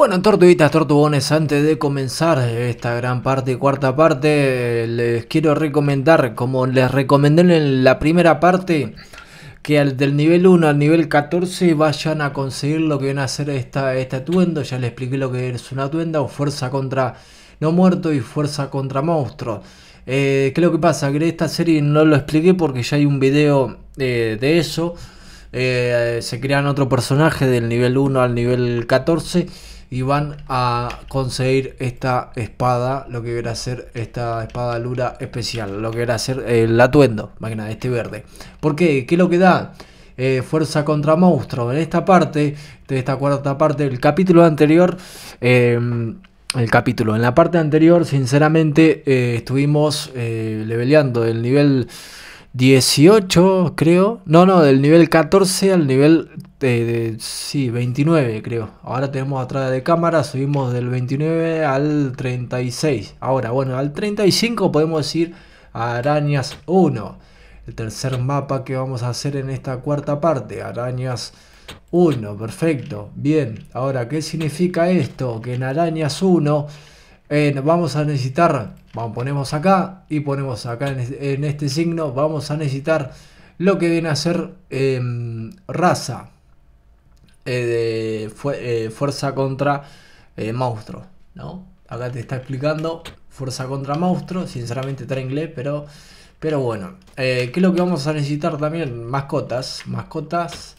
Bueno, tortuguitas, tortugones, antes de comenzar esta gran parte cuarta parte, les quiero recomendar, como les recomendé en la primera parte, que del nivel 1 al nivel 14 vayan a conseguir lo que viene a ser esta, este atuendo. Ya les expliqué lo que es una atuenda, o fuerza contra no muerto y fuerza contra monstruo. Eh, ¿Qué es lo que pasa? Que esta serie no lo expliqué porque ya hay un video eh, de eso. Eh, se crean otro personaje del nivel 1 al nivel 14 y van a conseguir esta espada, lo que era ser esta espada lura especial, lo que era ser el atuendo, máquina este verde. ¿Por qué? ¿Qué es lo que da? Eh, fuerza contra monstruo. En esta parte, de esta cuarta parte del capítulo anterior, em, el capítulo, en la parte anterior, sinceramente, eh, estuvimos eh, leveleando del nivel 18, creo. No, no, del nivel 14 al nivel de, sí, 29 creo. Ahora tenemos atrás de cámara, subimos del 29 al 36. Ahora, bueno, al 35 podemos ir a Arañas 1. El tercer mapa que vamos a hacer en esta cuarta parte, Arañas 1, perfecto. Bien, ahora, ¿qué significa esto? Que en Arañas 1 vamos a necesitar, vamos, ponemos acá y ponemos acá en, este signo, vamos a necesitar lo que viene a ser em, raza. Eh, de fuerza eh, contra eh, monstruo, ¿no? Acá te está explicando fuerza contra monstruo, sinceramente trae inglés, pero, pero bueno. ¿Qué es lo que vamos a necesitar también? Mascotas, mascotas.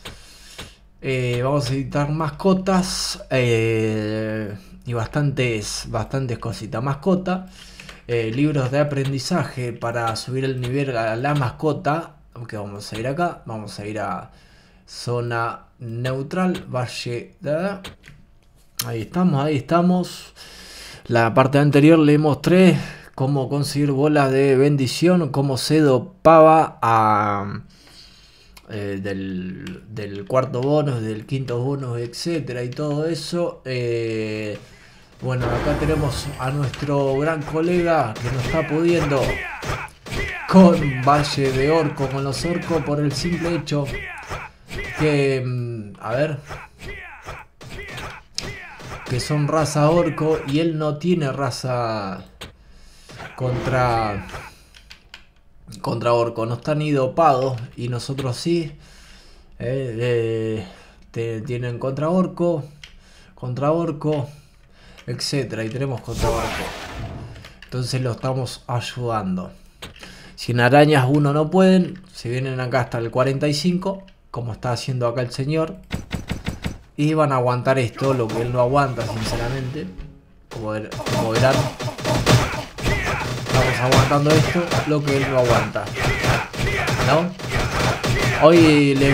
vamos a necesitar mascotas y bastantes, bastantes cositas. Mascota, libros de aprendizaje para subir el nivel a la mascota. Aunque vamos a ir acá, vamos a ir a zona neutral, valle... Ahí estamos, ahí estamos. La parte anterior le mostré cómo conseguir bolas de bendición, cómo se dopaba a... Eh, del, cuarto bonus, del quinto bonus, etcétera, y todo eso. Eh, bueno, acá tenemos a nuestro gran colega que nos está pudiendo con Valle de Orco, con los orcos, por el simple hecho que, mm, a ver, que son raza orco y él no tiene raza contra contra orco, no están ni y nosotros sí. Eh, eh, tienen contra orco, contra orco, etcétera y tenemos contra orco. Entonces lo estamos ayudando. Sin arañas uno no pueden, se vienen acá hasta el 45 como está haciendo acá el señor. Y van a aguantar esto, lo que él no aguanta, sinceramente. Como, verán, estamos aguantando esto, lo que él no aguanta. ¿No? Hoy le,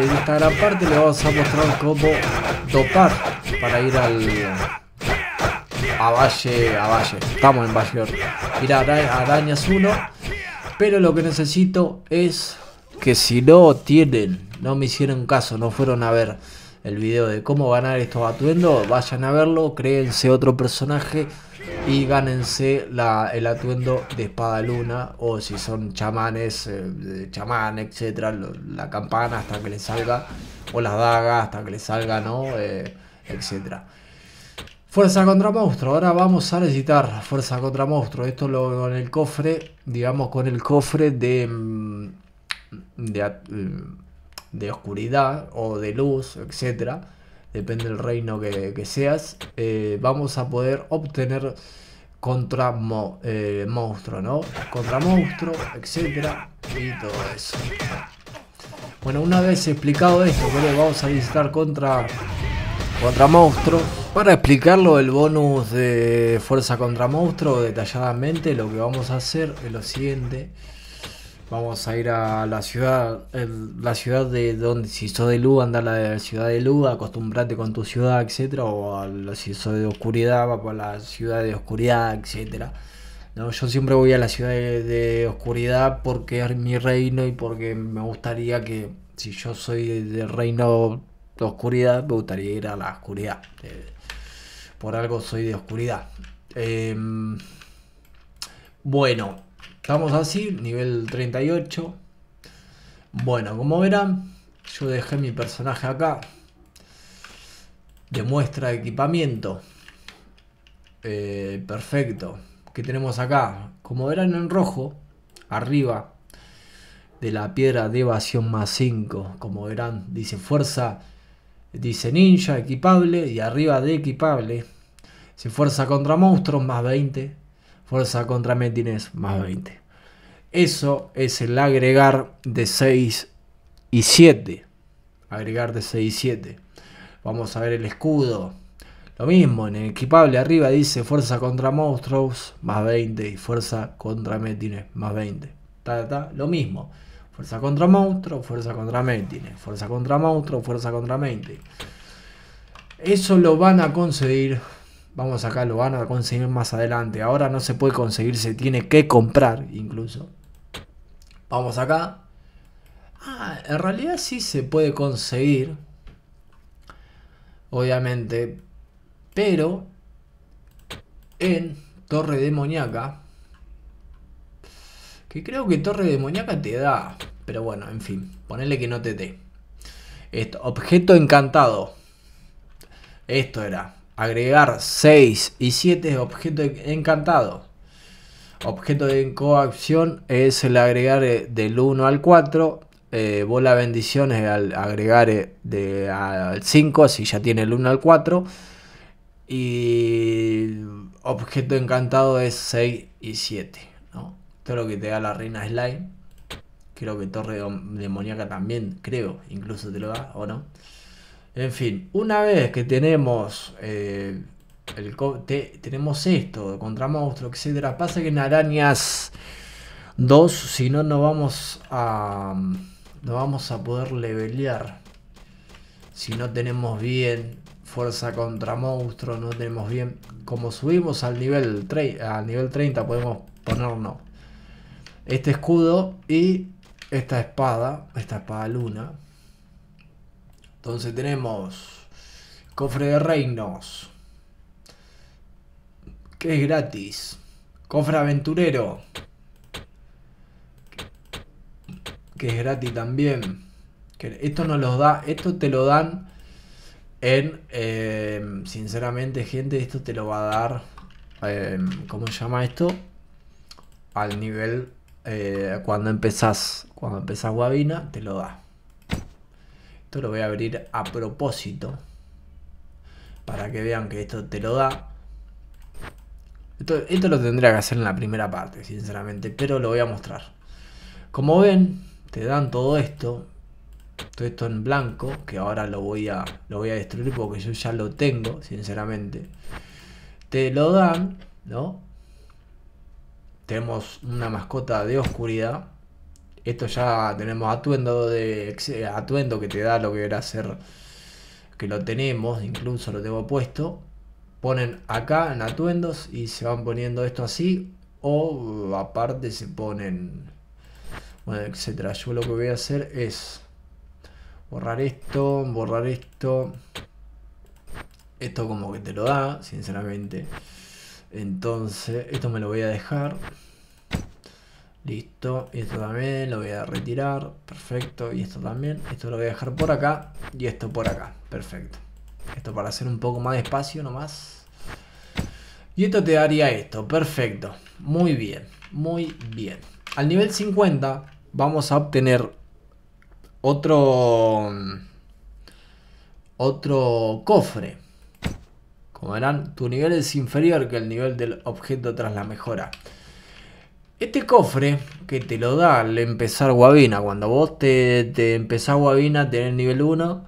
en esta gran parte le vamos a mostrar cómo topar para ir al... A Valle, a Valle. Estamos en Valle. Ir a Arañas 1. Pero lo que necesito es que si no tienen, no me hicieron caso, no fueron a ver el video de cómo ganar estos atuendos, vayan a verlo, créense otro personaje y gánense la, el atuendo de espada luna o si son chamanes, eh, chamán, etcétera, la campana hasta que les salga o las dagas hasta que les salga, ¿no? Eh, etcétera. Fuerza contra monstruo, ahora vamos a recitar fuerza contra monstruo. Esto lo en el cofre, digamos con el cofre de mm, de, mm, de oscuridad o de luz, etcétera, depende del reino que, seas, eh, vamos a poder obtener contra eh, monstruo, ¿no? Contra monstruo, etcétera, y todo eso. Bueno, una vez explicado esto, vamos a visitar contra, contra monstruo. Para explicarlo, el bonus de fuerza contra monstruo detalladamente, lo que vamos a hacer es lo siguiente. Vamos a ir a la ciudad, la ciudad de donde, si soy de luz, anda a la ciudad de luz, acostumbrate con tu ciudad, etcétera, o a si soy de oscuridad, va para la ciudad de oscuridad, etcétera. No, yo siempre voy a la ciudad de, oscuridad porque es mi reino y porque me gustaría que, si yo soy del reino de oscuridad, me gustaría ir a la oscuridad. Eh, por algo soy de oscuridad. Em, bueno, Estamos así, nivel 38. Bueno, como verán, yo dejé mi personaje acá. Demuestra equipamiento. Eh, perfecto. ¿Qué tenemos acá? Como verán en rojo, arriba de la piedra de evasión más 5. Como verán, dice fuerza, dice ninja, equipable. Y arriba de equipable, se fuerza contra monstruos más 20 fuerza contra métines más 20. Eso es el agregar de 6 y 7. Agregar de 6 y 7. Vamos a ver el escudo. Lo mismo, en el equipable arriba dice fuerza contra monstruos más 20 y fuerza contra metines más 20. lo mismo. Fuerza contra monstruos fuerza contra metines. Fuerza contra monstruos fuerza contra mente. Eso lo van a conseguir Vamos acá, lo van a conseguir más adelante. Ahora no se puede conseguir, se tiene que comprar incluso. Vamos acá. Ah, en realidad sí se puede conseguir. Obviamente. Pero en Torre Demoníaca. Que creo que Torre Demoníaca te da. Pero bueno, en fin. Ponele que no te dé. Esto, objeto encantado. Esto era agregar 6 y 7 es objeto encantado. Objeto de coacción es el agregar eh, del 1 al 4. bola eh, bendición es al agregar eh, de, al 5, Si ya tiene el 1 al 4. Y objeto encantado es 6 y 7. ¿no? Todo lo que te da la reina slime. Creo que Torre Demoníaca también, creo, incluso te lo da, ¿o no? En fin, una vez que tenemos, eh, el tenemos esto contra monstruo, etcétera, pasa que en arañas 2, si no, no vamos a no vamos a poder levelear. Si no tenemos bien fuerza contra monstruo, no tenemos bien. Como subimos al nivel, al nivel 30, podemos ponernos este escudo y esta espada, esta espada luna. Entonces tenemos Cofre de Reinos, que es gratis. Cofre Aventurero, que es gratis también. esto no los da, esto te lo dan en, eh, sinceramente gente, esto te lo va a dar, eh, ¿cómo se llama esto? Al nivel, eh, cuando empezás, cuando empezás Guavina, te lo da lo voy a abrir a propósito. Para que vean que esto te lo da. Esto, lo tendría que hacer en la primera parte, sinceramente. Pero lo voy a mostrar. Como ven, te dan todo esto. Todo esto en blanco. Que ahora lo voy a, lo voy a destruir porque yo ya lo tengo, sinceramente. Te lo dan, ¿no? Tenemos una mascota de oscuridad esto ya tenemos atuendo, de, atuendo que te da lo que era hacer que lo tenemos, incluso lo tengo puesto. Ponen acá en atuendos y se van poniendo esto así. O aparte se ponen. Bueno, etcétera. Yo lo que voy a hacer es borrar esto, borrar esto. Esto como que te lo da, sinceramente. Entonces, esto me lo voy a dejar. Listo, y esto también lo voy a retirar, perfecto, y esto también, esto lo voy a dejar por acá y esto por acá, perfecto. Esto para hacer un poco más de espacio nomás. Y esto te daría esto, perfecto, muy bien, muy bien. Al nivel 50 vamos a obtener otro, otro cofre. Como verán, tu nivel es inferior que el nivel del objeto tras la mejora. Este cofre que te lo da al empezar Guavina, cuando vos te, te empezás Guavina, tener nivel 1,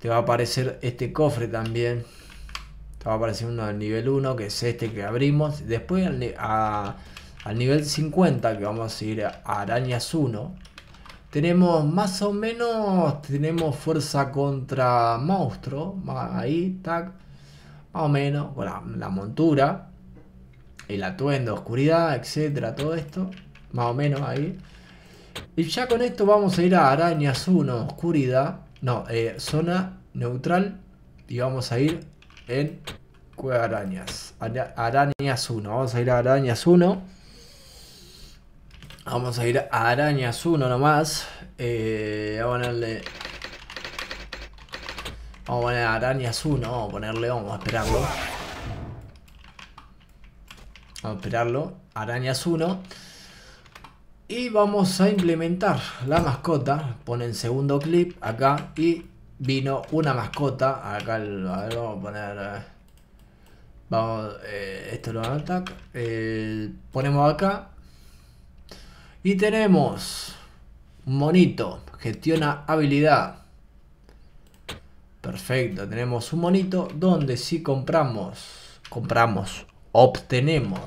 te va a aparecer este cofre también. Te va a aparecer uno del nivel 1, que es este que abrimos. Después al, nivel 50, que vamos a ir a, Arañas 1, tenemos más o menos, tenemos fuerza contra monstruo, ahí, tac, más o menos, con la montura el atuendo, oscuridad, etcétera, todo esto. Más o menos ahí. Y ya con esto vamos a ir a arañas 1, oscuridad. No, eh, zona neutral. Y vamos a ir en cueva arañas. arañas 1. Vamos a ir a arañas 1. Vamos a ir a arañas 1 nomás. Eh, vamos a ponerle... Vamos a poner arañas 1. Vamos a ponerle, vamos a esperarlo a esperarlo. Arañas 1. Y vamos a implementar la mascota. Ponen segundo clip acá y vino una mascota. Acá vamos a poner... Eh, vamos, eh, esto lo van a eh, ponemos acá. Y tenemos... Monito. Gestiona habilidad. Perfecto, tenemos un monito donde si compramos, compramos obtenemos.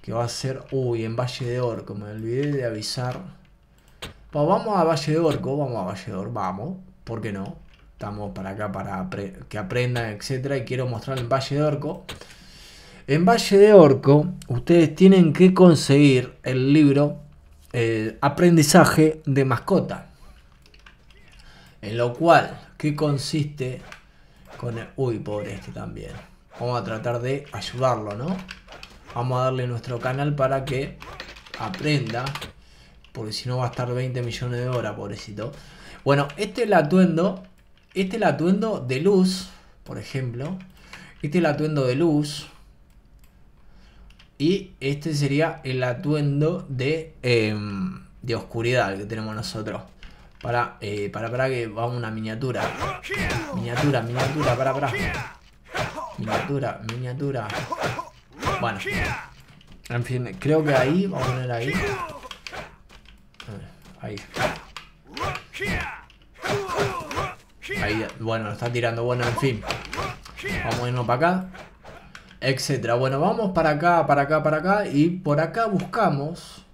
Que va a ser... Uy, en Valle de Orco. Me olvidé de avisar. vamos a Valle de Orco. Vamos a Valle de Orco. Vamos. ¿Por qué no? Estamos para acá para que aprendan, etcétera. Y quiero mostrar en Valle de Orco. En Valle de Orco, ustedes tienen que conseguir el libro eh, Aprendizaje de Mascota. En lo cual, que consiste con el... Uy, pobre este también. Vamos a tratar de ayudarlo, ¿no? Vamos a darle nuestro canal para que aprenda. Porque si no va a estar 20 millones de horas, pobrecito. Bueno, este es el atuendo. Este es el atuendo de luz, por ejemplo. Este es el atuendo de luz. Y este sería el atuendo de, em, de oscuridad que tenemos nosotros. Para, eh, para, para que va una miniatura. Miniatura, miniatura, para, para. Miniatura, miniatura. Bueno. En fin, creo que ahí, vamos a poner ahí. Ahí. Ahí, bueno, está tirando. Bueno, en fin. Vamos a irnos para acá. Etcétera. Bueno, vamos para acá, para acá, para acá. Y por acá buscamos.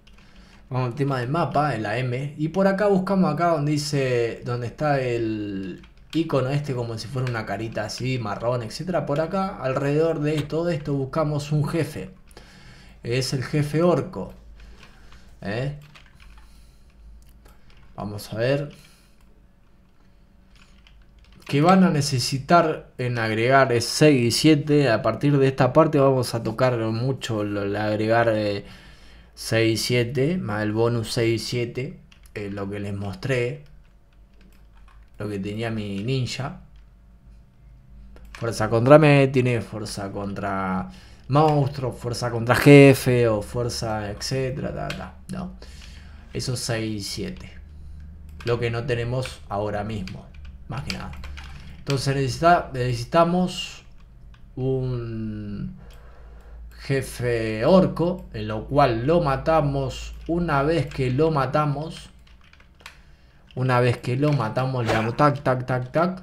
Vamos al tema del mapa, en la M. Y por acá buscamos acá donde dice. Donde está el con este como si fuera una carita así, marrón, etcétera. Por acá, alrededor de todo esto buscamos un jefe. Es el jefe orco. ¿eh? Vamos a ver. Que van a necesitar en agregar 6 y 7. A partir de esta parte vamos a tocar mucho el agregar 6 eh, y 7. Más el bonus 6 y 7. Eh, lo que les mostré lo que tenía mi ninja. Fuerza contra me. Tiene fuerza contra monstruo. fuerza contra jefe o fuerza etcétera, ta, ta, ¿no? Eso 6 7. Lo que no tenemos ahora mismo, más que nada. Entonces necesitamos un jefe orco, en lo cual lo matamos. Una vez que lo matamos, una vez que lo matamos, le damos tac, tac, tac, tac.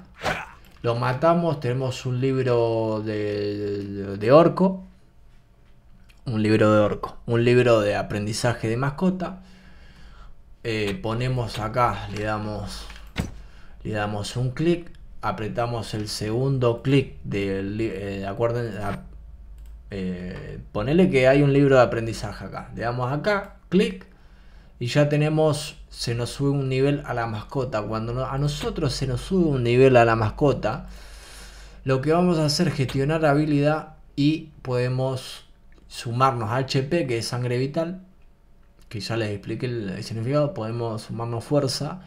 Lo matamos, tenemos un libro de, orco. Un libro de orco. Un libro de aprendizaje de mascota. Eh, ponemos acá, le damos, le damos un clic, apretamos el segundo clic del eh, acuerdo eh, ponele que hay un libro de aprendizaje acá, le damos acá, clic y ya tenemos se nos sube un nivel a la mascota. Cuando a nosotros se nos sube un nivel a la mascota, lo que vamos a hacer es gestionar habilidad y podemos sumarnos a HP, que es sangre vital, que ya les expliqué el, significado, podemos sumarnos fuerza,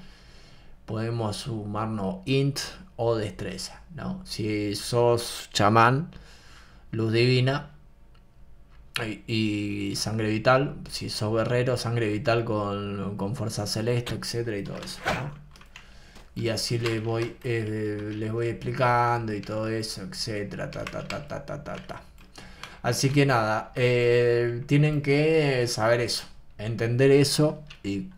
podemos sumarnos int o destreza. ¿no? Si sos chamán, luz divina, y, sangre vital, si sos guerrero, sangre vital con, fuerza celeste, etcétera y todo eso. Y así les voy, eh, les voy explicando y todo eso, etcétera, ta, ta, ta, ta, ta, ta, Así que nada, eh, tienen que saber eso, entender eso y,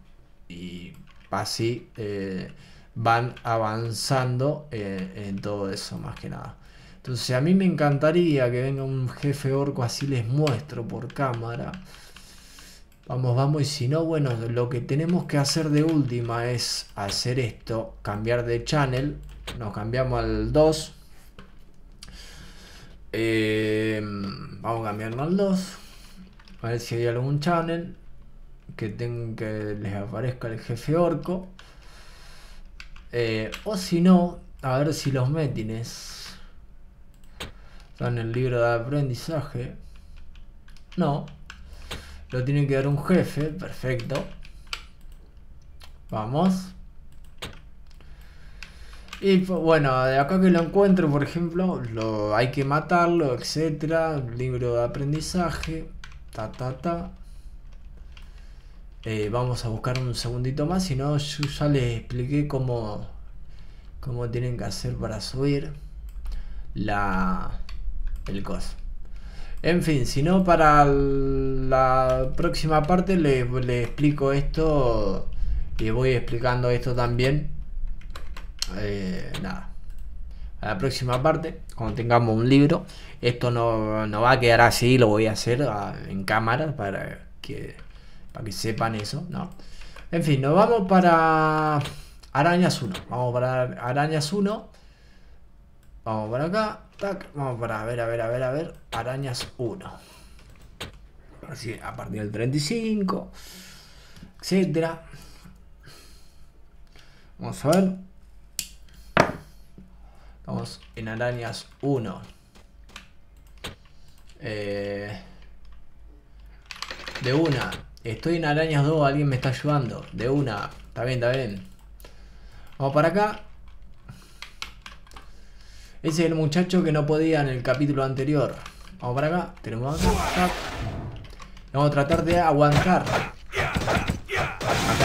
así eh, van avanzando en todo eso más que nada. Entonces a mí me encantaría que venga un jefe orco así les muestro por cámara. Vamos, vamos, y si no, bueno, lo que tenemos que hacer de última es hacer esto, cambiar de channel, nos cambiamos al 2. Em, vamos a cambiarnos al 2. A ver si hay algún channel que, tenga, que les aparezca el jefe orco. Eh, o si no, a ver si los metines en el libro de aprendizaje. No. Lo tiene que dar un jefe. Perfecto. Vamos. Y bueno, de acá que lo encuentro, por ejemplo, lo, hay que matarlo, etcétera. Libro de aprendizaje. Ta, ta, ta. Eh, vamos a buscar un segundito más. Si no, yo ya les expliqué cómo, cómo tienen que hacer para subir la, el En fin, si no, para la próxima parte les, explico esto y voy explicando esto también. Eh, nada. A la próxima parte, cuando tengamos un libro, esto no, va a quedar así, lo voy a hacer ah, en cámara para que, para que sepan eso, ¿no? En fin, nos vamos para Arañas 1. Vamos para Arañas 1. Vamos para acá vamos para, ver, a ver, a ver, a ver. Arañas 1. Así, a partir del 35, etcétera. Vamos a ver. Estamos en arañas 1. Eh, de una. Estoy en arañas 2, alguien me está ayudando. De una. Está bien, está bien. Vamos para acá. Ese Es el muchacho que no podía en el capítulo anterior. Vamos para acá. Tenemos acá. Vamos a tratar de aguantar. Acá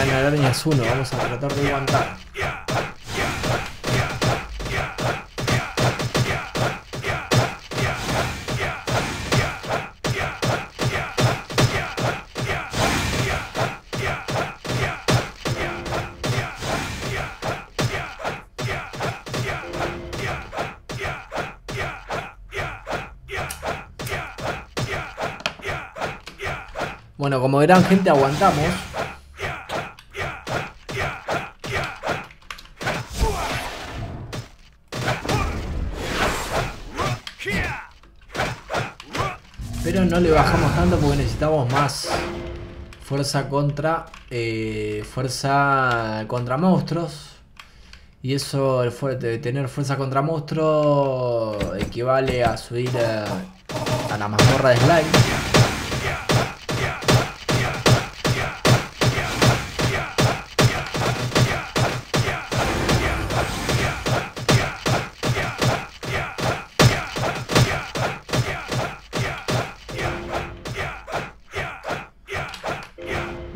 en la araña es uno. Vamos a tratar de aguantar. Bueno, como verán, gente, aguantamos. Pero no le bajamos tanto porque necesitamos más fuerza contra eh, fuerza contra monstruos y eso el fuerte tener fuerza contra monstruos equivale a subir eh, a la mazorra de slime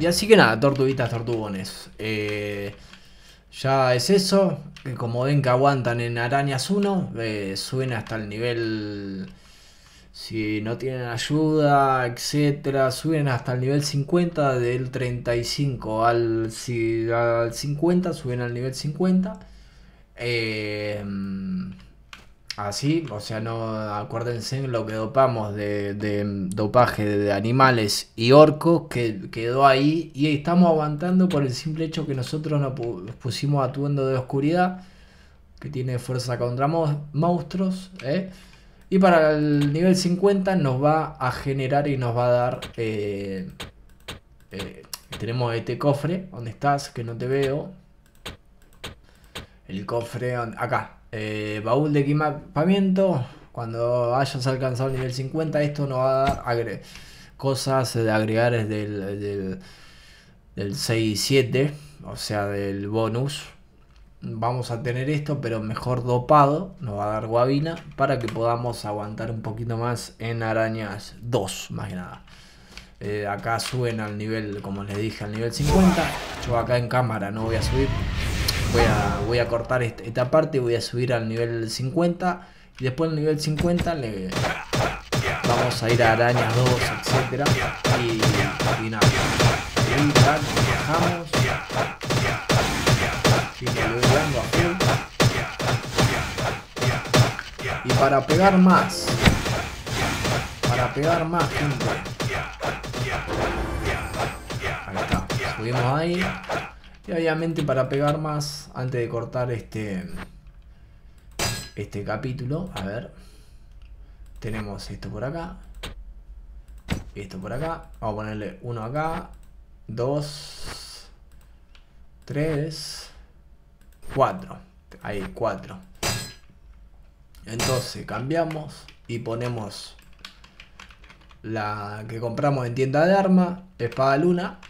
Y así que nada, tortuguitas, tortugones. Eh, ya es eso. Que como ven que aguantan en Arañas 1, eh, suben hasta el nivel. Si no tienen ayuda, etcétera, suben hasta el nivel 50, del 35 al, al 50, suben al nivel 50. Eh, Así, o sea, no acuérdense lo que dopamos de, dopaje de animales y orcos que quedó ahí y estamos aguantando por el simple hecho que nosotros nos pusimos atuendo de oscuridad que tiene fuerza contra monstruos ¿eh? y para el nivel 50 nos va a generar y nos va a dar eh, eh, tenemos este cofre, ¿dónde estás? que no te veo el cofre, acá eh, baúl de equipamiento. Cuando hayas alcanzado el nivel 50, esto nos va a dar cosas de agregar del, del, del 6 y 7, o sea, del bonus. Vamos a tener esto, pero mejor dopado. Nos va a dar guabina para que podamos aguantar un poquito más en arañas 2, más que nada. Eh, acá suben al nivel, como les dije, al nivel 50. Yo acá en cámara no voy a subir voy a, cortar este, esta, parte parte, voy a subir al nivel 50 y después al nivel 50 le vamos a ir a arañas 2, etcétera y, nada. Y bajamos. Y para pegar más. Para pegar más, gente. Ahí está. Subimos ahí. Y obviamente para pegar más, antes de cortar este, este capítulo, a ver, tenemos esto por acá, esto por acá, vamos a ponerle uno acá, dos, tres, cuatro, ahí cuatro. Entonces cambiamos y ponemos la que compramos en tienda de arma, espada luna,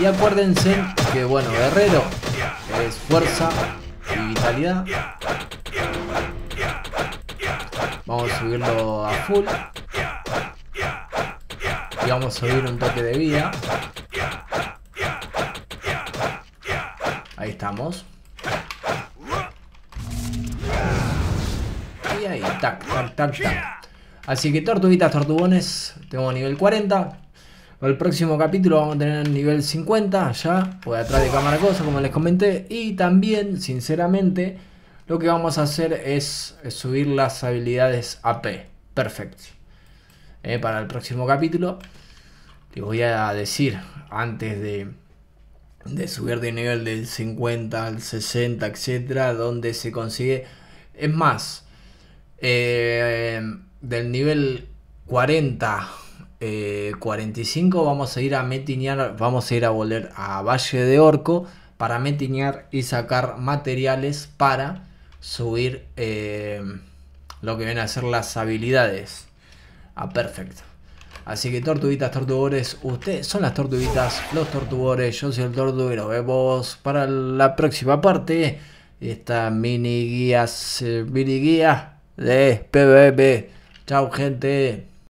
Y acuérdense que, bueno, guerrero es fuerza y vitalidad. Vamos a subirlo a full. Y vamos a subir un toque de vida. Ahí estamos. Y ahí, tac, tac, tac, tac. Así que tortuguitas, tortubones tengo nivel 40. Para el próximo capítulo vamos a tener el nivel 50 ya, por atrás de cámara cosa, como les comenté. Y también, sinceramente, lo que vamos a hacer es subir las habilidades AP. Perfecto. Eh, para el próximo capítulo. Te voy a decir antes de, de subir de nivel del 50 al 60, etcétera, donde se consigue. Es más, eh, del nivel 40 45 eh, vamos a ir a metinear, vamos a ir a volver a Valle de Orco para metinear y sacar materiales para subir eh, lo que vienen a ser las habilidades a ah, perfecto. Así que tortuguitas, tortugores, ustedes son las tortuguitas, los tortugores, yo soy el tortuguero, y vemos para la próxima parte esta mini guía, eh, mini guía de PBB. Chao gente.